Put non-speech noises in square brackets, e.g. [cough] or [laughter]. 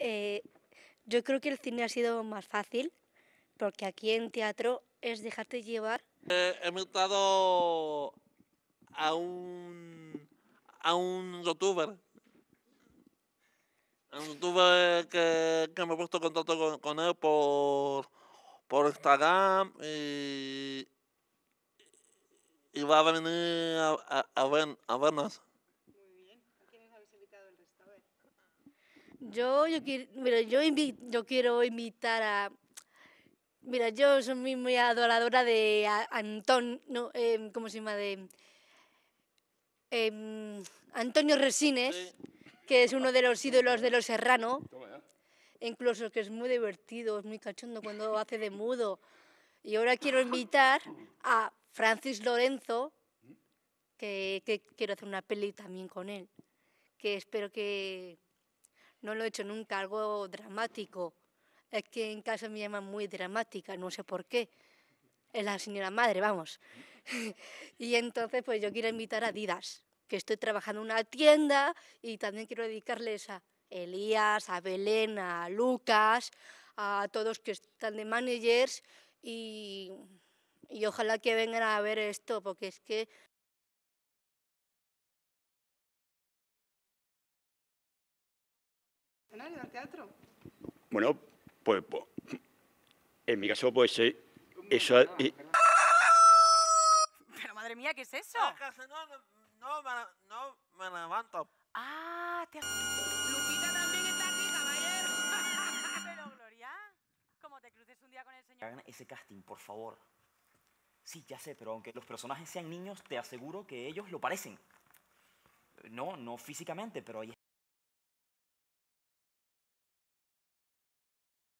Eh, yo creo que el cine ha sido más fácil, porque aquí en teatro es dejarte llevar. he invitado a un a un youtuber. un youtuber que, me he puesto contacto con, él por, por Instagram y, va a venir a, vernos. Muy bien. ¿A quiénes habéis invitado el resto? Yo, yo quiero, yo, quiero invitar a... Mira, yo soy muy, adoradora de Antón, no, em, ¿cómo se llama? De em, Antonio Resines, que es uno de los ídolos de los Serrano. Incluso que es muy divertido, es muy cachondo cuando hace de mudo. Y ahora quiero invitar a Francis Lorenzo, que, que quiero hacer una peli también con él, que espero que no lo he hecho nunca algo dramático. Es que en casa me llaman muy dramática, no sé por qué. Es la señora madre, vamos. [laughs] y entonces, pues yo quiero invitar a Didas, que estoy trabajando en una tienda y también quiero dedicarles a Elías, a Belén, a Lucas, a todos que están de managers y, y ojalá que vengan a ver esto, porque es que escenario teatro? Bueno, pues, pues, en mi caso, puede eh, ser eso... Ah, pero madre mía, ¿qué es eso? Ah, no, no, no, me, no me levanto. Ah, te... Lupita también está aquí, caballero. [laughs] Pero Gloria, como te cruces un día con el señor... Hagan ese casting, por favor. Sí, ya sé, pero aunque los personajes sean niños, te aseguro que ellos lo parecen. No, no físicamente, pero ahí